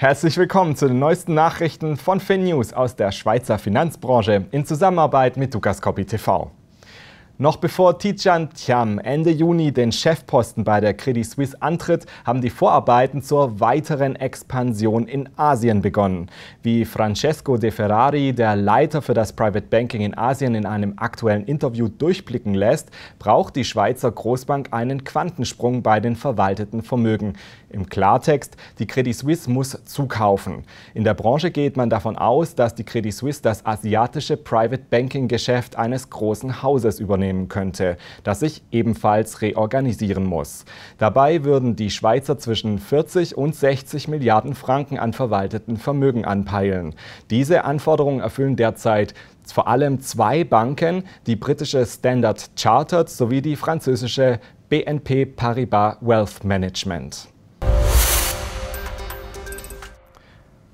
Herzlich willkommen zu den neuesten Nachrichten von FinNews aus der Schweizer Finanzbranche in Zusammenarbeit mit Dukas Copy TV. Noch bevor Tijan Thiam Ende Juni den Chefposten bei der Credit Suisse antritt, haben die Vorarbeiten zur weiteren Expansion in Asien begonnen. Wie Francesco De Ferrari, der Leiter für das Private Banking in Asien, in einem aktuellen Interview durchblicken lässt, braucht die Schweizer Großbank einen Quantensprung bei den verwalteten Vermögen. Im Klartext, die Credit Suisse muss zukaufen. In der Branche geht man davon aus, dass die Credit Suisse das asiatische Private Banking Geschäft eines großen Hauses übernimmt aufnehmen könnte, das sich ebenfalls reorganisieren muss. Dabei würden die Schweizer zwischen 40 und 60 Milliarden Franken an verwalteten Vermögen anpeilen. Diese Anforderungen erfüllen derzeit vor allem zwei Banken, die britische Standard Chartered sowie die französische BNP Paribas Wealth Management.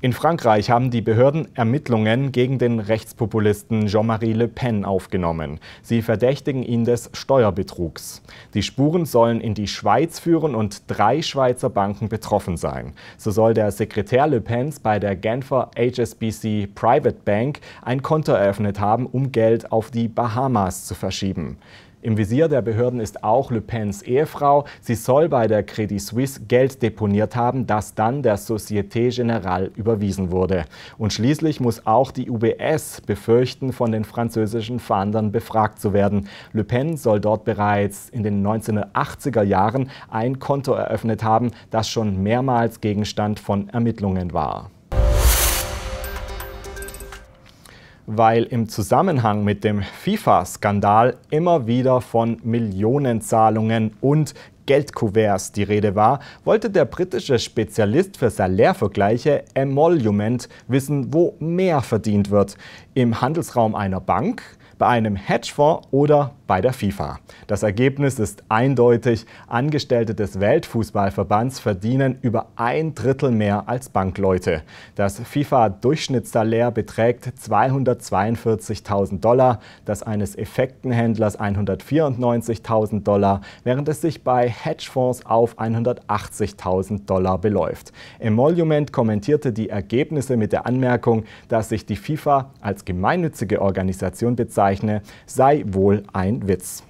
In Frankreich haben die Behörden Ermittlungen gegen den Rechtspopulisten Jean-Marie Le Pen aufgenommen. Sie verdächtigen ihn des Steuerbetrugs. Die Spuren sollen in die Schweiz führen und drei Schweizer Banken betroffen sein. So soll der Sekretär Le Pens bei der Genfer HSBC Private Bank ein Konto eröffnet haben, um Geld auf die Bahamas zu verschieben. Im Visier der Behörden ist auch Le Pens Ehefrau. Sie soll bei der Credit Suisse Geld deponiert haben, das dann der Société Générale überwiesen wurde. Und schließlich muss auch die UBS befürchten, von den französischen Fahndern befragt zu werden. Le Pen soll dort bereits in den 1980er Jahren ein Konto eröffnet haben, das schon mehrmals Gegenstand von Ermittlungen war. weil im Zusammenhang mit dem FIFA-Skandal immer wieder von Millionenzahlungen und Geldkuverts die Rede war, wollte der britische Spezialist für Salärvergleiche Emolument wissen, wo mehr verdient wird. Im Handelsraum einer Bank, bei einem Hedgefonds oder bei der FIFA. Das Ergebnis ist eindeutig. Angestellte des Weltfußballverbands verdienen über ein Drittel mehr als Bankleute. Das FIFA-Durchschnittssalär beträgt 242.000 Dollar, das eines Effektenhändlers 194.000 Dollar, während es sich bei Hedgefonds auf 180.000 Dollar beläuft. Emolument kommentierte die Ergebnisse mit der Anmerkung, dass sich die FIFA als gemeinnützige Organisation bezeichne, sei wohl ein Witz.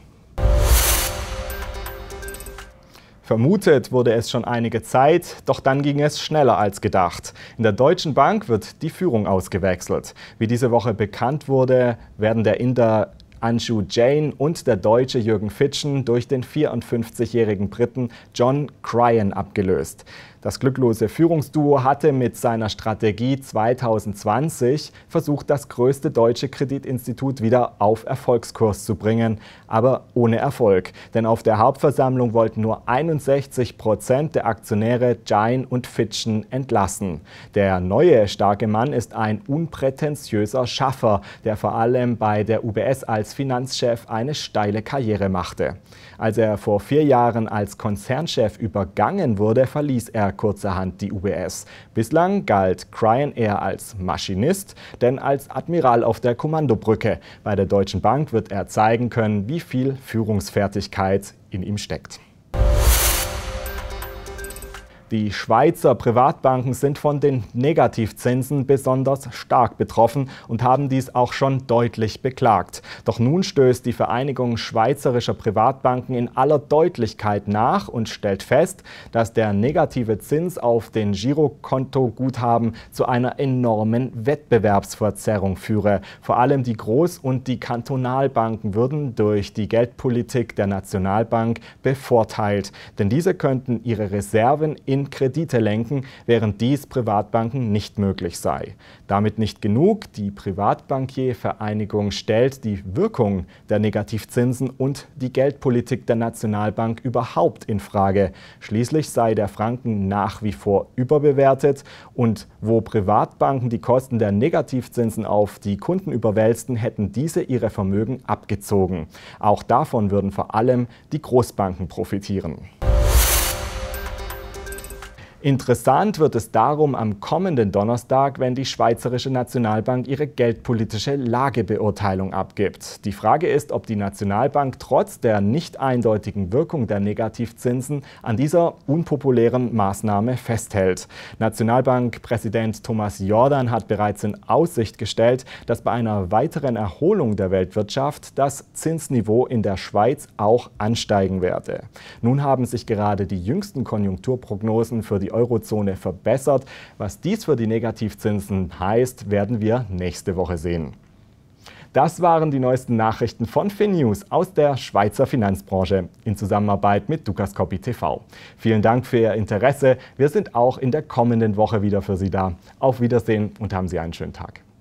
Vermutet wurde es schon einige Zeit, doch dann ging es schneller als gedacht. In der Deutschen Bank wird die Führung ausgewechselt. Wie diese Woche bekannt wurde, werden der Inter Anshu Jane und der Deutsche Jürgen Fitschen durch den 54-jährigen Briten John Cryan abgelöst. Das glücklose Führungsduo hatte mit seiner Strategie 2020 versucht, das größte deutsche Kreditinstitut wieder auf Erfolgskurs zu bringen, aber ohne Erfolg. Denn auf der Hauptversammlung wollten nur 61 Prozent der Aktionäre Jain und Fitschen entlassen. Der neue starke Mann ist ein unprätentiöser Schaffer, der vor allem bei der UBS als Finanzchef eine steile Karriere machte. Als er vor vier Jahren als Konzernchef übergangen wurde, verließ er kurzerhand die UBS. Bislang galt Cryan eher als Maschinist, denn als Admiral auf der Kommandobrücke. Bei der Deutschen Bank wird er zeigen können, wie viel Führungsfertigkeit in ihm steckt. Die Schweizer Privatbanken sind von den Negativzinsen besonders stark betroffen und haben dies auch schon deutlich beklagt. Doch nun stößt die Vereinigung Schweizerischer Privatbanken in aller Deutlichkeit nach und stellt fest, dass der negative Zins auf den Girokontoguthaben zu einer enormen Wettbewerbsverzerrung führe. Vor allem die Groß- und die Kantonalbanken würden durch die Geldpolitik der Nationalbank bevorteilt, denn diese könnten ihre Reserven in Kredite lenken, während dies Privatbanken nicht möglich sei. Damit nicht genug, die Privatbankiervereinigung stellt die Wirkung der Negativzinsen und die Geldpolitik der Nationalbank überhaupt in Frage. Schließlich sei der Franken nach wie vor überbewertet und wo Privatbanken die Kosten der Negativzinsen auf die Kunden überwälzten, hätten diese ihre Vermögen abgezogen. Auch davon würden vor allem die Großbanken profitieren. Interessant wird es darum am kommenden Donnerstag, wenn die Schweizerische Nationalbank ihre geldpolitische Lagebeurteilung abgibt. Die Frage ist, ob die Nationalbank trotz der nicht eindeutigen Wirkung der Negativzinsen an dieser unpopulären Maßnahme festhält. Nationalbankpräsident Thomas Jordan hat bereits in Aussicht gestellt, dass bei einer weiteren Erholung der Weltwirtschaft das Zinsniveau in der Schweiz auch ansteigen werde. Nun haben sich gerade die jüngsten Konjunkturprognosen für die Eurozone verbessert. Was dies für die Negativzinsen heißt, werden wir nächste Woche sehen. Das waren die neuesten Nachrichten von FinNews aus der Schweizer Finanzbranche in Zusammenarbeit mit Dukas Copy TV. Vielen Dank für Ihr Interesse. Wir sind auch in der kommenden Woche wieder für Sie da. Auf Wiedersehen und haben Sie einen schönen Tag.